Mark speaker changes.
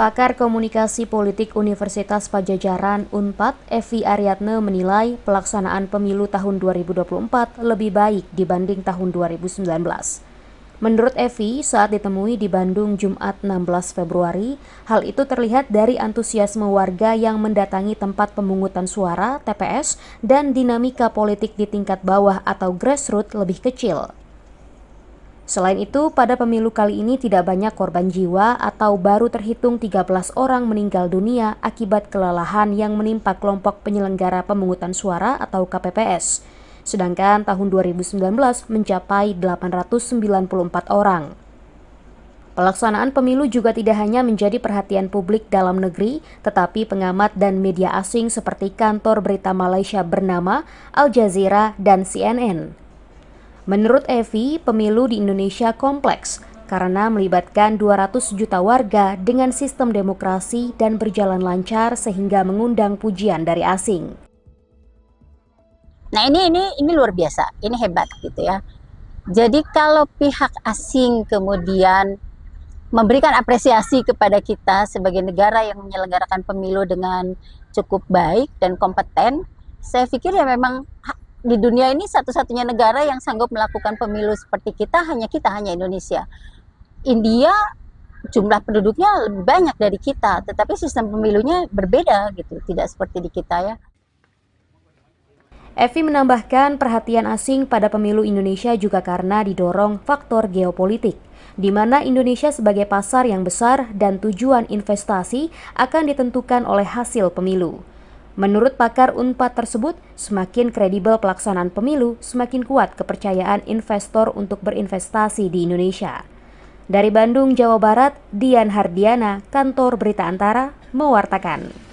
Speaker 1: Pakar Komunikasi Politik Universitas Pajajaran UNPAD, Evi Ariadne menilai pelaksanaan pemilu tahun 2024 lebih baik dibanding tahun 2019. Menurut Evi, saat ditemui di Bandung Jumat 16 Februari, hal itu terlihat dari antusiasme warga yang mendatangi tempat pemungutan suara (TPS) dan dinamika politik di tingkat bawah atau grassroots lebih kecil. Selain itu, pada pemilu kali ini tidak banyak korban jiwa atau baru terhitung 13 orang meninggal dunia akibat kelelahan yang menimpa kelompok penyelenggara pemungutan suara atau KPPS. Sedangkan tahun 2019 mencapai 894 orang. Pelaksanaan pemilu juga tidak hanya menjadi perhatian publik dalam negeri, tetapi pengamat dan media asing seperti kantor berita Malaysia bernama Al Jazeera dan CNN Menurut Evi, pemilu di Indonesia kompleks karena melibatkan 200 juta warga dengan sistem demokrasi dan berjalan lancar sehingga mengundang pujian dari asing. Nah ini ini ini
Speaker 2: luar biasa, ini hebat gitu ya. Jadi kalau pihak asing kemudian memberikan apresiasi kepada kita sebagai negara yang menyelenggarakan pemilu dengan cukup baik dan kompeten, saya pikir ya memang di dunia ini satu-satunya negara yang sanggup melakukan pemilu seperti kita hanya kita hanya Indonesia. India jumlah penduduknya lebih banyak dari kita, tetapi sistem pemilunya berbeda gitu, tidak seperti di kita ya.
Speaker 1: Evi menambahkan perhatian asing pada pemilu Indonesia juga karena didorong faktor geopolitik, di mana Indonesia sebagai pasar yang besar dan tujuan investasi akan ditentukan oleh hasil pemilu. Menurut pakar UNPAD tersebut, semakin kredibel pelaksanaan pemilu, semakin kuat kepercayaan investor untuk berinvestasi di Indonesia. Dari Bandung, Jawa Barat, Dian Hardiana, Kantor Berita Antara, mewartakan.